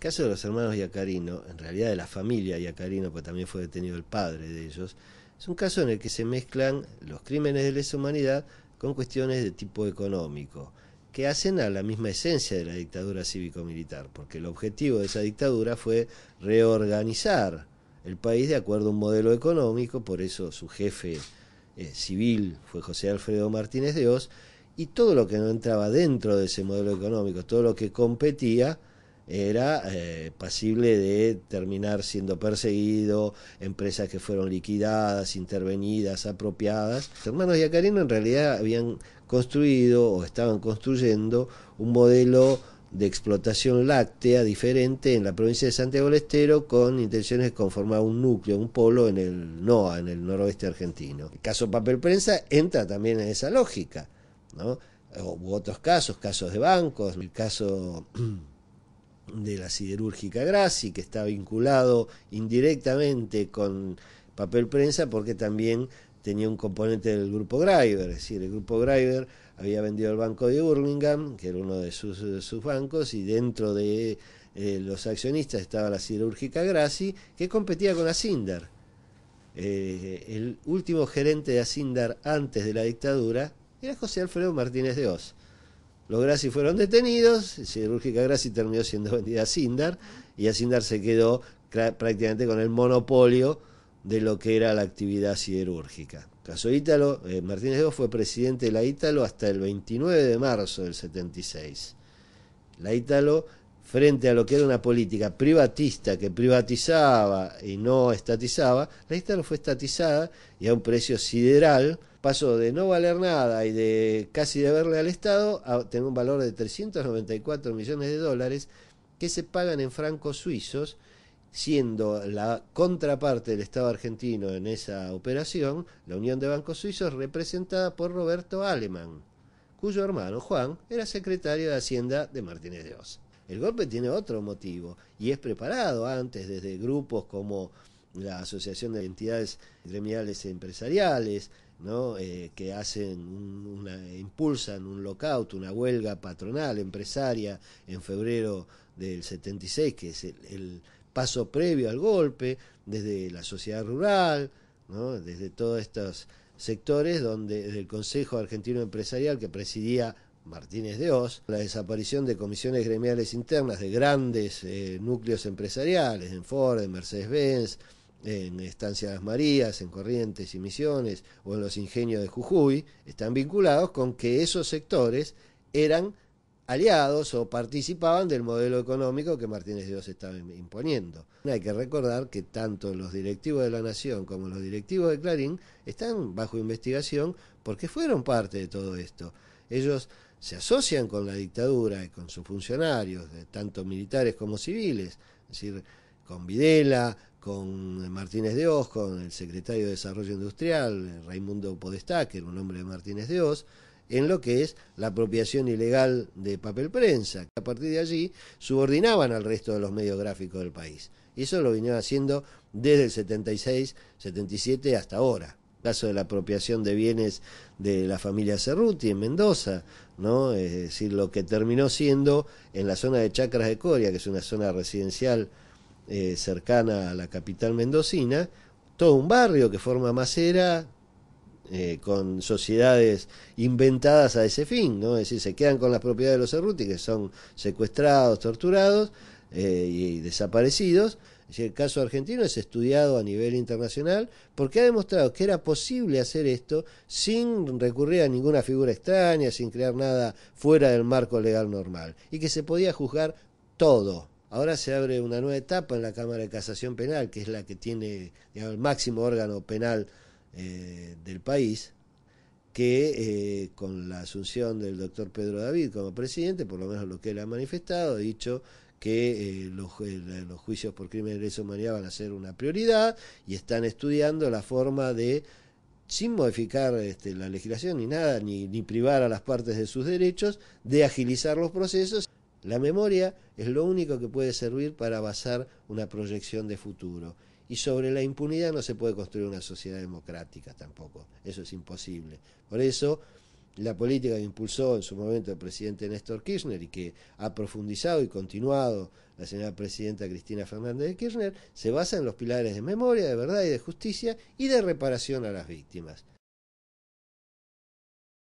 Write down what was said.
caso de los hermanos Iacarino, en realidad de la familia Iacarino, porque también fue detenido el padre de ellos, es un caso en el que se mezclan los crímenes de lesa humanidad con cuestiones de tipo económico, que hacen a la misma esencia de la dictadura cívico-militar, porque el objetivo de esa dictadura fue reorganizar el país de acuerdo a un modelo económico, por eso su jefe eh, civil fue José Alfredo Martínez de Oz, y todo lo que no entraba dentro de ese modelo económico, todo lo que competía, era posible eh, pasible de terminar siendo perseguido, empresas que fueron liquidadas, intervenidas, apropiadas. Los hermanos Yacarino en realidad habían construido o estaban construyendo un modelo de explotación láctea diferente en la provincia de Santiago del Estero con intenciones de conformar un núcleo, un polo en el NOA, en el noroeste argentino. El caso Papel Prensa entra también en esa lógica, ¿no? otros casos, casos de bancos, el caso de la siderúrgica Grassi, que está vinculado indirectamente con papel prensa porque también tenía un componente del grupo Greiber, es decir, el grupo Greiber había vendido el banco de Birmingham, que era uno de sus, bancos, y dentro de eh, los accionistas estaba la siderúrgica Grassi, que competía con Asindar. Eh, el último gerente de Asindar antes de la dictadura era José Alfredo Martínez de Oz. Los Grassi fueron detenidos, Cirúrgica Grassi terminó siendo vendida a Sindar y a Sindar se quedó prácticamente con el monopolio de lo que era la actividad siderúrgica. Caso Ítalo, eh, Martínez Evo fue presidente de la Ítalo hasta el 29 de marzo del 76. La Ítalo frente a lo que era una política privatista que privatizaba y no estatizaba, la no fue estatizada y a un precio sideral pasó de no valer nada y de casi deberle al Estado a tener un valor de 394 millones de dólares que se pagan en francos suizos, siendo la contraparte del Estado argentino en esa operación, la Unión de Bancos Suizos, representada por Roberto Alemán, cuyo hermano Juan era secretario de Hacienda de Martínez de Oz. El golpe tiene otro motivo y es preparado antes desde grupos como la Asociación de Entidades Gremiales Empresariales, ¿no? Eh, que hacen impulsan un lockout, una huelga patronal empresaria en febrero del 76, que es el, el paso previo al golpe, desde la sociedad rural, ¿no? desde todos estos sectores donde el Consejo Argentino Empresarial que presidía Martínez de Oz, la desaparición de comisiones gremiales internas de grandes eh, núcleos empresariales, en Ford, en Mercedes-Benz, en Estancia Las Marías, en Corrientes y Misiones o en los ingenios de Jujuy, están vinculados con que esos sectores eran aliados o participaban del modelo económico que Martínez de Dios estaba imponiendo. Hay que recordar que tanto los directivos de la Nación como los directivos de Clarín están bajo investigación porque fueron parte de todo esto. Ellos se asocian con la dictadura y con sus funcionarios, tanto militares como civiles, es decir, con Videla, con Martínez de Oz, con el secretario de Desarrollo Industrial, Raimundo Podestá, que era un hombre de Martínez de Oz, en lo que es la apropiación ilegal de papel prensa. que A partir de allí subordinaban al resto de los medios gráficos del país. Y eso lo vino haciendo desde el 76, 77 hasta ahora caso de la apropiación de bienes de la familia Cerruti en Mendoza, ¿no? Es decir, lo que terminó siendo en la zona de Chacras de Coria, que es una zona residencial eh, cercana a la capital mendocina, todo un barrio que forma macera eh, con sociedades inventadas a ese fin, ¿no? Es decir, se quedan con las propiedades de los Cerruti, que son secuestrados, torturados eh, y desaparecidos, el caso argentino es estudiado a nivel internacional porque ha demostrado que era posible hacer esto sin recurrir a ninguna figura extraña, sin crear nada fuera del marco legal normal y que se podía juzgar todo. Ahora se abre una nueva etapa en la Cámara de Casación Penal, que es la que tiene el máximo órgano penal eh, del país, que eh, con la asunción del doctor Pedro David como presidente, por lo menos lo que él ha manifestado, ha dicho que eh, los, los, juicios por crimen de lesa humanidad van a ser una prioridad y están estudiando la forma de, sin modificar este, la legislación ni nada, ni, ni privar a las partes de sus derechos, de agilizar los procesos. La memoria es lo único que puede servir para basar una proyección de futuro. Y sobre la impunidad no se puede construir una sociedad democrática tampoco. Eso es imposible. Por eso la política que impulsó en su momento el presidente Néstor Kirchner y que ha profundizado y continuado la señora presidenta Cristina Fernández de Kirchner, se basa en los pilares de memoria, de verdad y de justicia y de reparación a las víctimas.